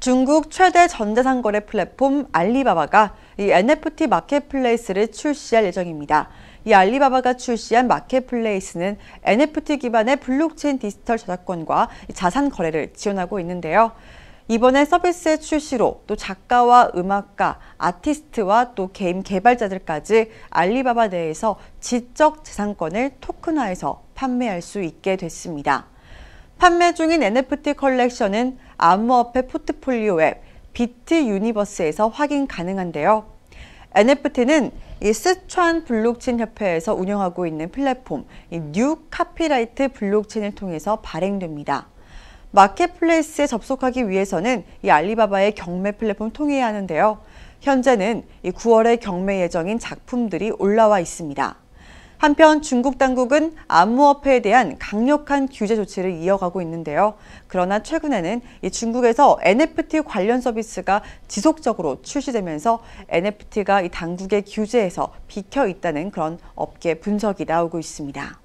중국 최대 전자상 거래 플랫폼 알리바바가 이 NFT 마켓플레이스를 출시할 예정입니다. 이 알리바바가 출시한 마켓플레이스는 NFT 기반의 블록체인 디지털 저작권과 자산 거래를 지원하고 있는데요. 이번에 서비스의 출시로 또 작가와 음악가, 아티스트와 또 게임 개발자들까지 알리바바 내에서 지적 재산권을 토큰화해서 판매할 수 있게 됐습니다. 판매 중인 NFT 컬렉션은 암호화폐 포트폴리오 앱 비트 유니버스에서 확인 가능한데요. NFT는 이 스촨 블록체인 협회에서 운영하고 있는 플랫폼 뉴 카피라이트 블록체인을 통해서 발행됩니다. 마켓플레이스에 접속하기 위해서는 이 알리바바의 경매 플랫폼 통해야 하는데요. 현재는 9월에 경매 예정인 작품들이 올라와 있습니다. 한편 중국 당국은 안무업회에 대한 강력한 규제 조치를 이어가고 있는데요. 그러나 최근에는 중국에서 NFT 관련 서비스가 지속적으로 출시되면서 NFT가 이 당국의 규제에서 비켜 있다는 그런 업계 분석이 나오고 있습니다.